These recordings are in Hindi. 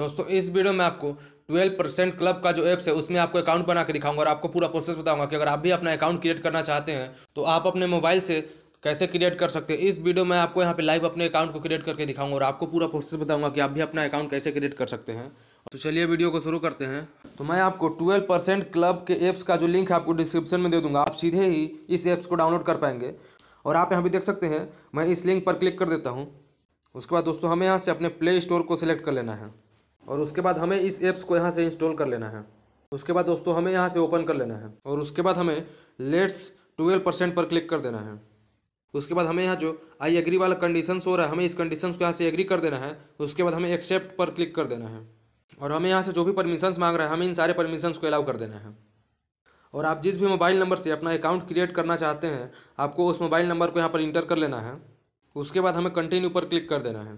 दोस्तों इस वीडियो में आपको 12 परसेंट क्लब का जो ऐप्स है उसमें आपको अकाउंट बना के दिखाऊंगा और आपको पूरा प्रोसेस बताऊंगा कि अगर आप भी अपना अकाउंट क्रिएट करना चाहते हैं तो आप अपने मोबाइल से कैसे क्रिएट कर सकते हैं इस वीडियो में आपको यहाँ पे लाइव अपने अकाउंट को क्रिएट करके दिखाऊंगा और आपको पूरा प्रोसेस बताऊंगा कि आप भी अपना अकाउंट कैसे क्रिएट कर सकते हैं तो चलिए वीडियो को शुरू करते हैं तो मैं आपको 12 परसेंट क्लब के ऐप्स का जो लिंक है आपको डिस्क्रिप्शन में दे दूंगा आप सीधे ही इस ऐप्स को डाउनलोड कर पाएंगे और आप यहाँ भी देख सकते हैं मैं इस लिंक पर क्लिक कर देता हूँ उसके बाद दोस्तों हमें यहाँ से अपने प्ले स्टोर को सिलेक्ट कर लेना है और उसके बाद हमें इस एप्स को यहाँ से इंस्टॉल कर लेना है उसके बाद दोस्तों हमें यहाँ से ओपन कर लेना है और उसके बाद हमें लेट्स ट्वेल्व परसेंट पर क्लिक कर देना है उसके बाद हमें यहाँ जो आई एग्री वाला कंडीशन हो रहा है हमें इस कंडीशन को यहाँ से एग्री कर देना है उसके बाद हमें एक्सेप्ट पर क्लिक कर देना है और हमें यहाँ से जो भी परमिशंस मांग रहा है हमें इन सारे परमिशंस को अलाउ कर देना है और आप जिस भी मोबाइल नंबर से अपना अकाउंट क्रिएट करना चाहते हैं आपको उस मोबाइल नंबर को यहाँ पर इंटर कर लेना है उसके बाद हमें कंटिन्यू पर क्लिक कर देना है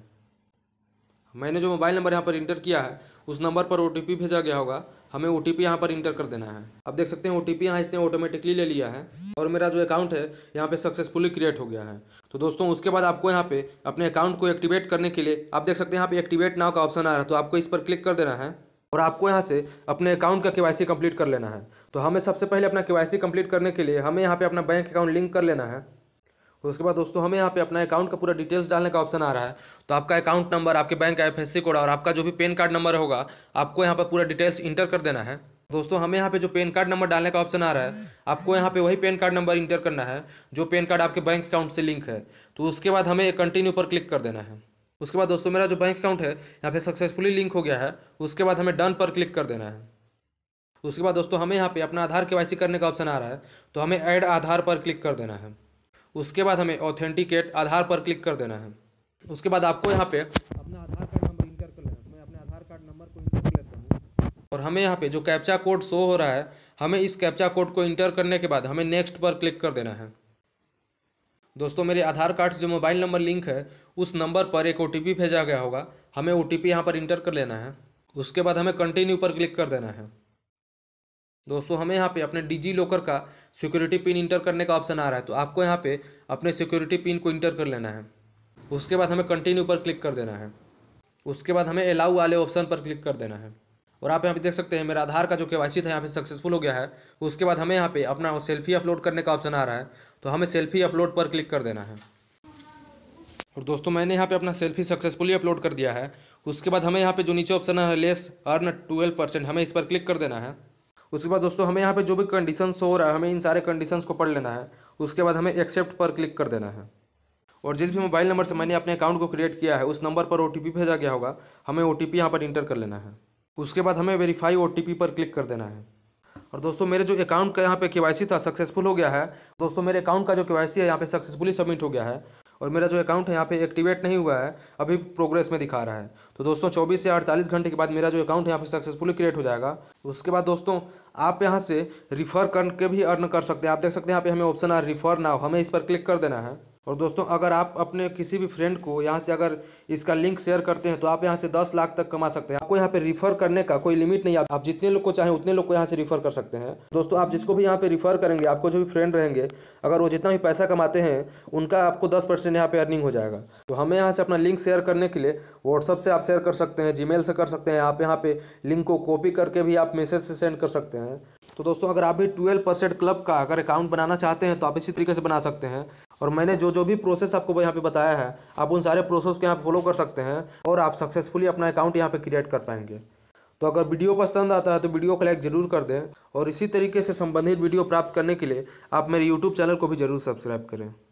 मैंने जो मोबाइल नंबर यहाँ पर इंटर किया है उस नंबर पर ओ भेजा गया होगा हमें ओ टी पी यहाँ पर इंटर कर देना है अब देख सकते हैं ओ टी पी यहाँ इसने ऑटोमेटिकली ले लिया है और मेरा जो अकाउंट है यहाँ पे सक्सेसफुली क्रिएट हो गया है तो दोस्तों उसके बाद आपको यहाँ पे अपने अकाउंट को एक्टिवेट करने के लिए आप देख सकते हैं यहाँ पे एक्टिवेट नाव का ऑप्शन आ रहा है तो आपको इस पर क्लिक कर देना है और आपको यहाँ से अपने अकाउंट का के कंप्लीट कर लेना है तो हमें सबसे पहले अपना के कंप्लीट करने के लिए हमें यहाँ पर अपना बैंक अकाउंट लिंक कर लेना है तो उसके बाद दोस्तों हमें यहाँ पे अपना अकाउंट का पूरा डिटेल्स डालने का ऑप्शन आ रहा है तो आपका अकाउंट नंबर आपके बैंक का एफ कोड और आपका जो भी पेन कार्ड नंबर होगा आपको यहाँ पर पूरा डिटेल्स इंटर कर देना है दोस्तों हमें यहाँ पे जो पेन कार्ड नंबर डालने का ऑप्शन आ रहा है आपको यहाँ पे वही पेन कार्ड नंबर इंटर करना है जो पेन कार्ड आपके बैंक अकाउंट से लिंक है तो उसके बाद हमें कंटिन्यू पर क्लिक कर देना है उसके बाद दोस्तों मेरा जो बैंक अकाउंट है यहाँ पे सक्सेसफुली लिंक हो गया है उसके बाद हमें डन पर क्लिक कर देना है उसके बाद दोस्तों हमें यहाँ पे अपना आधार के करने का ऑप्शन आ रहा है तो हमें ऐड आधार पर क्लिक कर देना है उसके बाद हमें ऑथेंटिकेट आधार पर क्लिक कर देना है उसके बाद आपको यहाँ पे अपना आधार कार्ड नंबर इंटर कर लेना मैं अपने आधार कार्ड नंबर को इंटर कर लेता हूँ और हमें यहाँ पे जो कैप्चा कोड शो हो रहा है हमें इस कैप्चा कोड को इंटर करने के बाद हमें नेक्स्ट पर क्लिक कर देना है दोस्तों मेरे आधार कार्ड से जो मोबाइल नंबर लिंक है उस नंबर पर एक ओ भेजा गया होगा हमें ओ टी यहाँ पर इंटर कर लेना है उसके बाद हमें कंटिन्यू पर क्लिक कर देना है दोस्तों हमें यहाँ पे अपने डिजी लॉकर का सिक्योरिटी पिन इंटर करने का ऑप्शन आ रहा है तो आपको यहाँ पे अपने सिक्योरिटी पिन को इंटर कर लेना है उसके बाद हमें कंटिन्यू पर क्लिक कर देना है उसके बाद हमें अलाउ वाले ऑप्शन पर क्लिक कर देना है और आप यहाँ पे देख सकते हैं मेरा आधार का जो के था यहाँ पे सक्सेसफुल हो गया है उसके बाद हमें यहाँ पे अपना सेल्फी अपलोड करने का ऑप्शन आ रहा है तो हमें सेल्फी अपलोड पर क्लिक कर देना है और दोस्तों मैंने यहाँ पे अपना सेल्फी सक्सेसफुली अपलोड कर दिया है उसके बाद हमें यहाँ पे जो नीचे ऑप्शन है लेस अर्न ट्वेल्व परसेंट हमें इस पर क्लिक कर देना है उसके बाद दोस्तों हमें यहाँ पे जो भी कंडीशंस हो रहा है हमें इन सारे कंडीशंस को पढ़ लेना है उसके बाद हमें एक्सेप्ट पर क्लिक कर देना है और जिस भी मोबाइल नंबर से मैंने अपने अकाउंट को क्रिएट किया है उस नंबर पर ओ भेजा गया होगा हमें ओ टी यहाँ पर इंटर कर लेना है उसके बाद हमें वेरीफाई ओ पर क्लिक कर देना है और दोस्तों मेरे जो अकाउंट का यहाँ पे के था सक्सेसफुल हो गया है दोस्तों मेरे अकाउंट का जो के है यहाँ पे सक्सेसफुली सबमिट हो गया है और मेरा जो अकाउंट है यहाँ पे एक्टिवेट नहीं हुआ है अभी प्रोग्रेस में दिखा रहा है तो दोस्तों 24 से 48 घंटे के बाद मेरा जो अकाउंट है यहाँ पे सक्सेसफुली क्रिएट हो जाएगा उसके बाद दोस्तों आप यहाँ से रिफ़र करके भी अर्न कर सकते हैं आप देख सकते हैं यहाँ पे हमें ऑप्शन आ रिफ़र नाव हमें इस पर क्लिक कर देना है और दोस्तों अगर आप अपने किसी भी फ्रेंड को यहाँ से अगर इसका लिंक शेयर करते हैं तो आप यहाँ से दस लाख तक कमा सकते हैं आपको यहाँ पे रिफर करने का कोई लिमिट नहीं है आप जितने लोग को चाहें उतने लोग को यहाँ से रिफर कर सकते हैं दोस्तों आप जिसको भी यहाँ पे रिफर करेंगे आपको जो भी फ्रेंड रहेंगे अगर वो जितना भी पैसा कमाते हैं उनका आपको दस परसेंट यहाँ पर अर्निंग हो जाएगा तो हमें यहाँ से अपना लिंक शेयर करने के लिए व्हाट्सअप से आप शेयर कर सकते हैं जी से कर सकते हैं आप यहाँ पर लिंक को कॉपी करके भी आप मैसेज से सेंड कर सकते हैं तो दोस्तों अगर आप भी ट्वेल्व परसेंट क्लब का अगर अकाउंट बनाना चाहते हैं तो आप इसी तरीके से बना सकते हैं और मैंने जो जो भी प्रोसेस आपको यहाँ पे बताया है आप उन सारे प्रोसेस को यहाँ फॉलो कर सकते हैं और आप सक्सेसफुली अपना अकाउंट यहाँ पर क्रिएट कर पाएंगे तो अगर वीडियो पसंद आता है तो वीडियो को लाइक ज़रूर कर दें और इसी तरीके से संबंधित वीडियो प्राप्त करने के लिए आप मेरे यूट्यूब चैनल को भी ज़रूर सब्सक्राइब करें